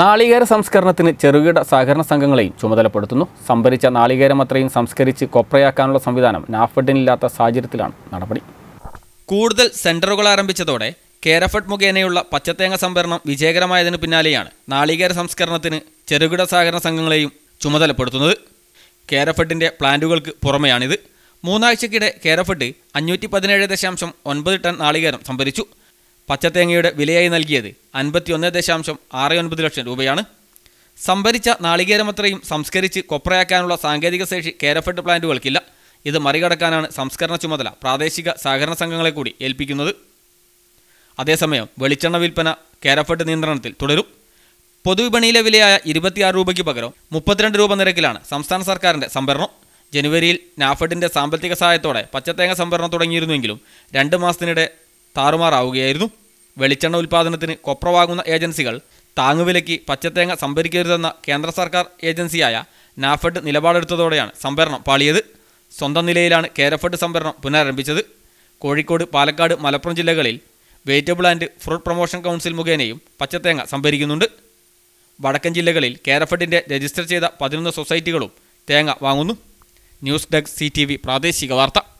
നാളികേര സംസ്കരണത്തിന് ചെറുകിട സഹകരണ സംഘങ്ങളെയും ചുമതലപ്പെടുത്തുന്നു സംഭരിച്ച അത്രയും സംസ്കരിച്ച് കൊപ്രയാക്കാനുള്ള സംവിധാനം നാഫഡിനില്ലാത്ത സാഹചര്യത്തിലാണ് നടപടി കൂടുതൽ സെന്ററുകൾ ആരംഭിച്ചതോടെ കേരഫഡ് മുഖേനയുള്ള പച്ചത്തേങ്ങ സംഭരണം വിജയകരമായതിനു പിന്നാലെയാണ് നാളികേര സംസ്കരണത്തിന് ചെറുകിട സഹകരണ സംഘങ്ങളെയും ചുമതലപ്പെടുത്തുന്നത് കേരഫഡിൻ്റെ പ്ലാന്റുകൾക്ക് പുറമെയാണിത് മൂന്നാഴ്ചക്കിടെ കേരഫഡ് അഞ്ഞൂറ്റി പതിനേഴ് ദശാംശം ഒൻപത് ടൺ നാളികേരം സംഭരിച്ചു പച്ചത്തേങ്ങയുടെ വിലയായി നൽകിയത് ഒന്ന് ദശാംശം ആറ് ഒൻപത് ലക്ഷം രൂപയാണ് സംഭരിച്ച നാളികേരമത്രയും സംസ്കരിച്ച് കൊപ്രയാക്കാനുള്ള സാങ്കേതിക ശേഷി കേരഫെഡ് പ്ലാന്റുകൾക്കില്ല ഇത് മറികടക്കാനാണ് സംസ്കരണ ചുമതല പ്രാദേശിക സഹകരണ സംഘങ്ങളെ കൂടി ഏൽപ്പിക്കുന്നത് അതേസമയം വെളിച്ചെണ്ണ വിൽപ്പന കേരഫെഡ് നിയന്ത്രണത്തിൽ തുടരും പൊതുവിപണിയിലെ വിലയായ ഇരുപത്തിയാറ് രൂപയ്ക്ക് പകരം മുപ്പത്തിരണ്ട് രൂപ നിരക്കിലാണ് സംസ്ഥാന സർക്കാരിൻ്റെ സംഭരണം ജനുവരിയിൽ നാഫെഡിൻ്റെ സാമ്പത്തിക സഹായത്തോടെ പച്ചത്തേങ്ങ സംഭരണം തുടങ്ങിയിരുന്നുവെങ്കിലും രണ്ട് മാസത്തിനിടെ താറുമാറാവുകയായിരുന്നു വെളിച്ചെണ്ണ ഉൽപ്പാദനത്തിന് കൊപ്രവാകുന്ന ഏജൻസികൾ താങ്ങുവിലയ്ക്ക് പച്ചത്തേങ്ങ സംഭരിക്കരുതെന്ന കേന്ദ്ര സർക്കാർ ഏജൻസിയായ നാഫഡ് നിലപാടെടുത്തതോടെയാണ് സംഭരണം പാളിയത് സ്വന്തം നിലയിലാണ് കേരഫഡ് സംഭരണം പുനരാരംഭിച്ചത് കോഴിക്കോട് പാലക്കാട് മലപ്പുറം ജില്ലകളിൽ vegetable and fruit promotion council മുഖേനയും പച്ചത്തേങ്ങ സംഭരിക്കുന്നുണ്ട് വടക്കൻ ജില്ലകളിൽ കേരഫഡിൻ്റെ രജിസ്റ്റർ ചെയ്ത പതിനൊന്ന് സൊസൈറ്റികളും തേങ്ങ വാങ്ങുന്നു ന്യൂസ് ഡെസ്ക് സി പ്രാദേശിക വാർത്ത